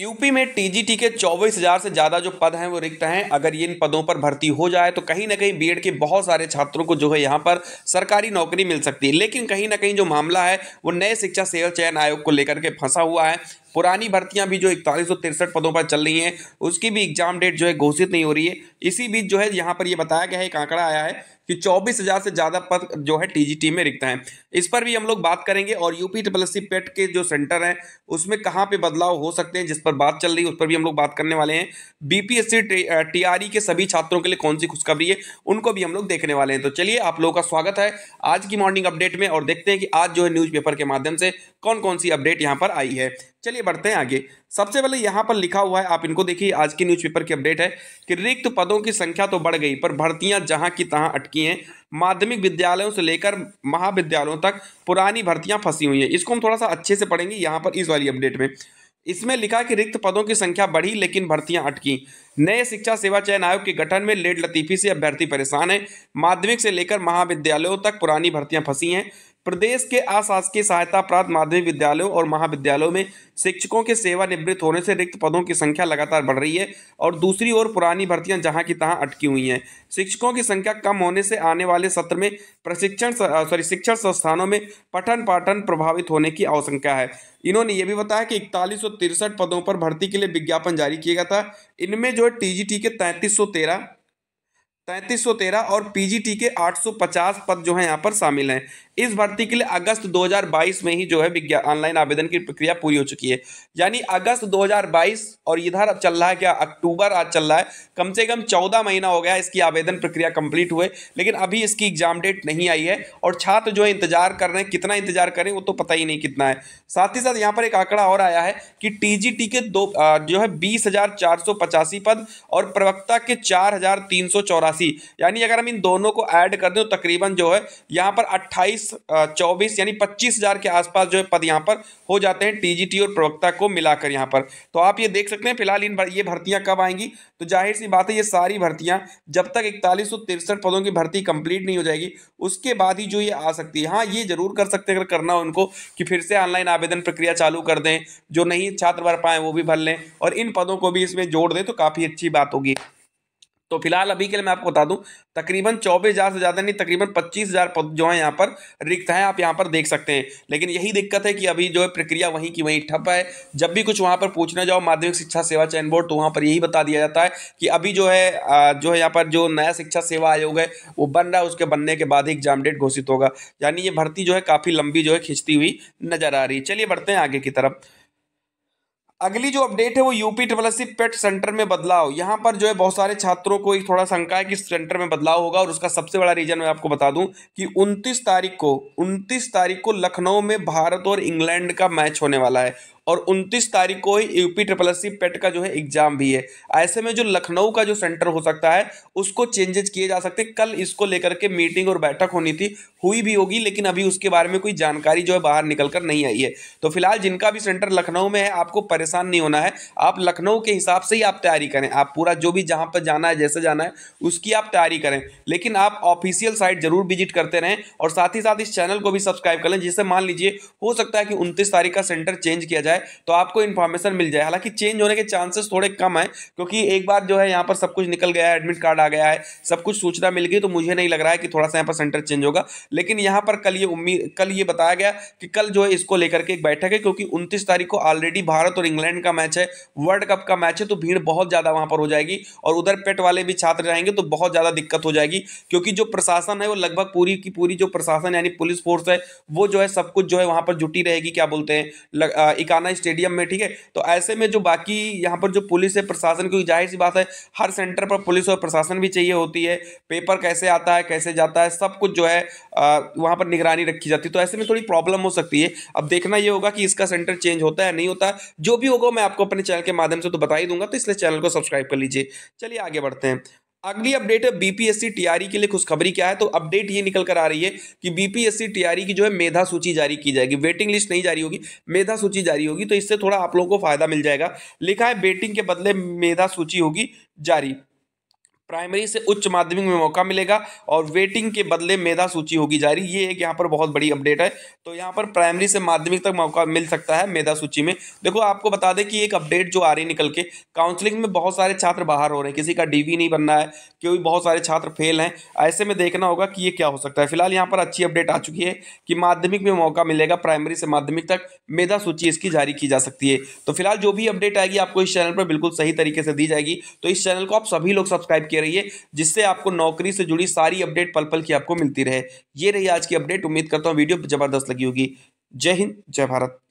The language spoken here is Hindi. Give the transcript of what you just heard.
यूपी में टीजीटी के चौबीस हजार से ज़्यादा जो पद हैं वो रिक्त हैं अगर ये इन पदों पर भर्ती हो जाए तो कहीं ना कहीं बीएड के बहुत सारे छात्रों को जो है यहाँ पर सरकारी नौकरी मिल सकती है लेकिन कहीं ना कहीं जो मामला है वो नए शिक्षा सेवा चयन आयोग को लेकर के फंसा हुआ है पुरानी भर्तियां भी जो इकतालीस सौ तिरसठ पदों पर चल रही हैं उसकी भी एग्जाम डेट जो है घोषित नहीं हो रही है इसी बीच जो है यहाँ पर ये बताया गया है एक आंकड़ा आया है कि चौबीस हजार से ज़्यादा पद जो है टीजीटी में रिक्त हैं इस पर भी हम लोग बात करेंगे और यूपी ट्रिपल एस पेट के जो सेंटर हैं उसमें कहाँ पे बदलाव हो सकते हैं जिस पर बात चल रही है उस पर भी हम लोग बात करने वाले हैं बीपीएससी टीआरई के सभी छात्रों के लिए कौन सी खुशखबरी है उनको भी हम लोग देखने वाले हैं तो चलिए आप लोगों का स्वागत है आज की मॉर्निंग अपडेट में और देखते हैं कि आज जो है पेपर के माध्यम से कौन कौन सी अपडेट यहाँ पर आई है चलिए बढ़ते हैं आगे सबसे पहले यहाँ पर लिखा हुआ है आप इनको देखिए आज की न्यूज़पेपर की अपडेट है कि रिक्त पदों की संख्या तो बढ़ गई पर भर्तियाँ जहाँ की तहाँ अटकी हैं माध्यमिक विद्यालयों से लेकर महाविद्यालयों तक पुरानी भर्तियाँ फंसी हुई हैं इसको हम थोड़ा सा अच्छे से पढ़ेंगे यहाँ पर इस वाली अपडेट में इसमें लिखा कि रिक्त पदों की संख्या बढ़ी लेकिन भर्तियां अटकी नए शिक्षा सेवा चयन आयोग के गठन में लेट लतीफी से अभ्यर्थी परेशान हैं माध्यमिक से लेकर महाविद्यालयों तक पुरानी भर्तियां फंसी हैं प्रदेश के अशासकीय सहायता प्राप्त माध्यमिक विद्यालयों और महाविद्यालयों में शिक्षकों के सेवानिवृत्त होने से रिक्त पदों की संख्या लगातार बढ़ रही है और दूसरी ओर पुरानी भर्तियां जहां की तहां अटकी हुई हैं शिक्षकों की संख्या कम होने से आने वाले सत्र में प्रशिक्षण सॉरी शिक्षण संस्थानों में पठन पाठन प्रभावित होने की आवश्यकता है इन्होंने ये भी बताया कि इकतालीस पदों पर भर्ती के लिए विज्ञापन जारी किया गया था इनमें जो है टी के तैंतीस तैंतीस सौ तेरह और पीजीटी के आठ सौ पचास पद जो हैं यहाँ पर शामिल हैं इस भर्ती के लिए अगस्त 2022 में ही जो है विज्ञान ऑनलाइन आवेदन की प्रक्रिया पूरी हो चुकी है यानी अगस्त 2022 और इधर अब चल रहा है क्या अक्टूबर आज चल रहा है कम से कम 14 महीना हो गया इसकी आवेदन प्रक्रिया कंप्लीट हुए लेकिन अभी इसकी एग्जाम डेट नहीं आई है और छात्र जो है इंतजार कर रहे हैं कितना इंतजार करें वो तो पता ही नहीं कितना है साथ ही साथ यहाँ पर एक आंकड़ा और आया है कि टी के दो जो है बीस पद और प्रवक्ता के चार यानी अगर हम इन दोनों को ऐड कर दें तो तकरीबन जो है यहाँ पर अट्ठाईस तेईस चौबीस यानी पच्चीस हज़ार के आसपास जो है पद यहाँ पर हो जाते हैं टीजीटी और प्रवक्ता को मिलाकर यहाँ पर तो आप ये देख सकते हैं फिलहाल इन ये भर्तियाँ कब आएंगी तो जाहिर सी बात है ये सारी भर्तियाँ जब तक इकतालीस पदों की भर्ती कंप्लीट नहीं हो जाएगी उसके बाद ही जो ये आ सकती है हाँ ये जरूर कर सकते हैं अगर करना हो उनको कि फिर से ऑनलाइन आवेदन प्रक्रिया चालू कर दें जो नहीं छात्र भर पाए वो भी भर लें और इन पदों को भी इसमें जोड़ दें तो काफ़ी अच्छी बात होगी तो फिलहाल अभी के लिए मैं आपको बता दूं तकरीबन चौबीस हज़ार से ज़्यादा नहीं तकरीबन पच्चीस हज़ार पद जो है यहाँ पर रिक्त हैं आप यहाँ पर देख सकते हैं लेकिन यही दिक्कत है कि अभी जो है प्रक्रिया वहीं की वहीं ठप है जब भी कुछ वहाँ पर पूछने जाओ माध्यमिक शिक्षा सेवा चयन बोर्ड तो वहाँ पर यही बता दिया जाता है कि अभी जो है जो है यहाँ पर जो नया शिक्षा सेवा आयोग है वो बन रहा है उसके बनने के बाद ही एग्जाम डेट घोषित होगा यानी ये भर्ती जो है काफ़ी लंबी जो है खिंचती हुई नज़र आ रही है चलिए बढ़ते हैं आगे की तरफ अगली जो अपडेट है वो UP triple S PET centre में बदलाव यहाँ पर जो है बहुत सारे छात्रों को एक थोड़ा शंका है कि सेंटर में बदलाव होगा और उसका सबसे बड़ा रीजन मैं आपको बता दूं कि 29 तारीख को 29 तारीख को लखनऊ में भारत और इंग्लैंड का मैच होने वाला है और 29 तारीख को ही यूपी ट्रिपल एस पेट का जो है एग्जाम भी है ऐसे में जो लखनऊ का जो सेंटर हो सकता है उसको चेंजेस किए जा सकते कल इसको लेकर के मीटिंग और बैठक होनी थी हुई भी होगी लेकिन अभी उसके बारे में कोई जानकारी जो है बाहर निकल कर नहीं आई है तो फिलहाल जिनका भी सेंटर लखनऊ में है आपको परेशान नहीं होना है आप लखनऊ के हिसाब से ही आप तैयारी करें आप पूरा जो भी जहाँ पर जाना है जैसे जाना है उसकी आप तैयारी करें लेकिन आप ऑफिशियल साइट जरूर विजिट करते रहें और साथ ही साथ इस चैनल को भी सब्सक्राइब कर लें जिससे मान लीजिए हो सकता है कि उनतीस तारीख का सेंटर चेंज किया जाए जाए तो आपको इन्फॉर्मेशन मिल जाए हालांकि चेंज होने के चांसेस थोड़े कम हैं क्योंकि एक बार जो है यहाँ पर सब कुछ निकल गया है एडमिट कार्ड आ गया है सब कुछ सूचना मिल गई तो मुझे नहीं लग रहा है कि थोड़ा सा यहाँ पर सेंटर चेंज होगा लेकिन यहाँ पर कल ये उम्मीद कल ये बताया गया कि कल जो है इसको लेकर के एक बैठक है क्योंकि उनतीस तारीख को ऑलरेडी भारत और इंग्लैंड का मैच है वर्ल्ड कप का मैच है तो भीड़ बहुत ज़्यादा वहाँ पर हो जाएगी और उधर पेट वाले भी छात्र रहेंगे तो बहुत ज़्यादा दिक्कत हो जाएगी क्योंकि जो प्रशासन है वो लगभग पूरी की पूरी जो प्रशासन यानी पुलिस फोर्स है वो जो है सब कुछ जो है वहाँ पर जुटी रहेगी क्या बोलते हैं इकान जाना है स्टेडियम में ठीक है तो ऐसे में जो बाकी यहाँ पर जो पुलिस है प्रशासन क्योंकि जाहिर सी बात है हर सेंटर पर पुलिस और प्रशासन भी चाहिए होती है पेपर कैसे आता है कैसे जाता है सब कुछ जो है वहाँ पर निगरानी रखी जाती है तो ऐसे में थोड़ी प्रॉब्लम हो सकती है अब देखना ये होगा कि इसका सेंटर चेंज होता है नहीं होता जो भी होगा मैं आपको अपने चैनल के माध्यम से तो बता ही दूंगा तो इसलिए चैनल को सब्सक्राइब कर लीजिए चलिए आगे बढ़ते हैं अगली अपडेट है बीपीएससी टीआरई e के लिए खुशखबरी क्या है तो अपडेट ये निकल कर आ रही है कि बीपीएससी टीआरई e की जो है मेधा सूची जारी की जाएगी वेटिंग लिस्ट नहीं जारी होगी मेधा सूची जारी होगी तो इससे थोड़ा आप लोगों को फायदा मिल जाएगा लिखा है वेटिंग के बदले मेधा सूची होगी जारी प्राइमरी से उच्च माध्यमिक में मौका मिलेगा और वेटिंग के बदले मेधा सूची होगी जारी ये एक यहाँ पर बहुत बड़ी अपडेट है तो यहाँ पर प्राइमरी से माध्यमिक तक मौका मिल सकता है मेधा सूची में देखो आपको बता दें कि एक अपडेट जो आ रही निकल के काउंसलिंग में बहुत सारे छात्र बाहर हो रहे हैं किसी का डी नहीं बनना है क्योंकि बहुत सारे छात्र फेल हैं ऐसे में देखना होगा कि ये क्या हो सकता है फिलहाल यहाँ पर अच्छी अपडेट आ चुकी है कि माध्यमिक में मौका मिलेगा प्राइमरी से माध्यमिक तक मेधा सूची इसकी जारी की जा सकती है तो फिलहाल जो भी अपडेट आएगी आपको इस चैनल पर बिल्कुल सही तरीके से दी जाएगी तो इस चैनल को आप सभी लोग सब्सक्राइब किए रहिए जिससे आपको नौकरी से जुड़ी सारी अपडेट पल पल की आपको मिलती रहे ये रही आज की अपडेट उम्मीद करता हूँ वीडियो जबरदस्त लगी होगी जय हिंद जय भारत